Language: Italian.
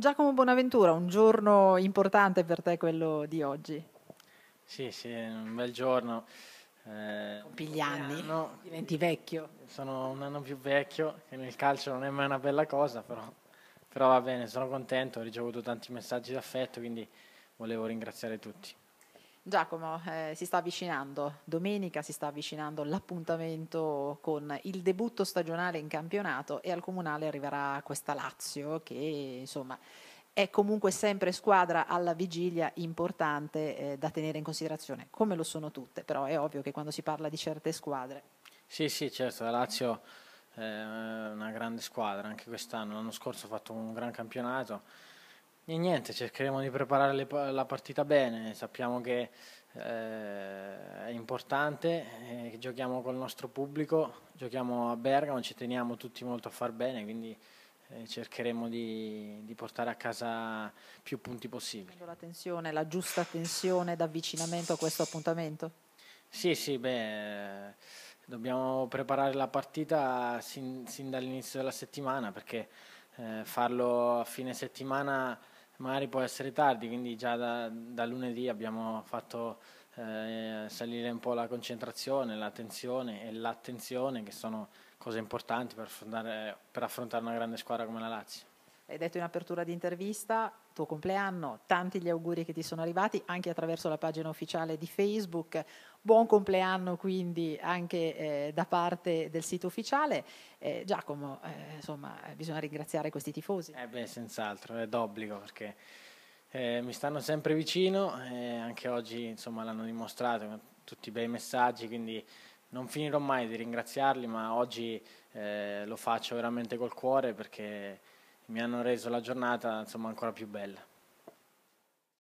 Giacomo Bonaventura, un giorno importante per te quello di oggi. Sì, sì, un bel giorno. Eh, gli anni, no, diventi vecchio. Sono un anno più vecchio, che nel calcio non è mai una bella cosa, però, però va bene, sono contento, ho ricevuto tanti messaggi d'affetto, quindi volevo ringraziare tutti. Giacomo, eh, si sta avvicinando, domenica si sta avvicinando l'appuntamento con il debutto stagionale in campionato e al comunale arriverà questa Lazio che insomma è comunque sempre squadra alla vigilia importante eh, da tenere in considerazione, come lo sono tutte, però è ovvio che quando si parla di certe squadre. Sì, sì, certo, la Lazio eh, è una grande squadra anche quest'anno, l'anno scorso ha fatto un gran campionato e niente, cercheremo di preparare le, la partita bene, sappiamo che eh, è importante, eh, giochiamo col nostro pubblico, giochiamo a Bergamo, ci teniamo tutti molto a far bene, quindi eh, cercheremo di, di, portare a casa più punti possibili. La tensione, la giusta tensione d'avvicinamento a questo appuntamento? Sì, sì, beh, dobbiamo preparare la partita sin, sin dall'inizio della settimana perché eh, farlo a fine settimana Magari può essere tardi, quindi già da, da lunedì abbiamo fatto eh, salire un po' la concentrazione, l'attenzione e l'attenzione che sono cose importanti per affrontare, per affrontare una grande squadra come la Lazio hai detto in apertura di intervista, tuo compleanno, tanti gli auguri che ti sono arrivati anche attraverso la pagina ufficiale di Facebook. Buon compleanno quindi anche eh, da parte del sito ufficiale. Eh, Giacomo, eh, insomma, eh, bisogna ringraziare questi tifosi. Eh beh, senz'altro, è d'obbligo perché eh, mi stanno sempre vicino e anche oggi insomma, l'hanno dimostrato tutti i bei messaggi, quindi non finirò mai di ringraziarli, ma oggi eh, lo faccio veramente col cuore perché mi hanno reso la giornata insomma, ancora più bella.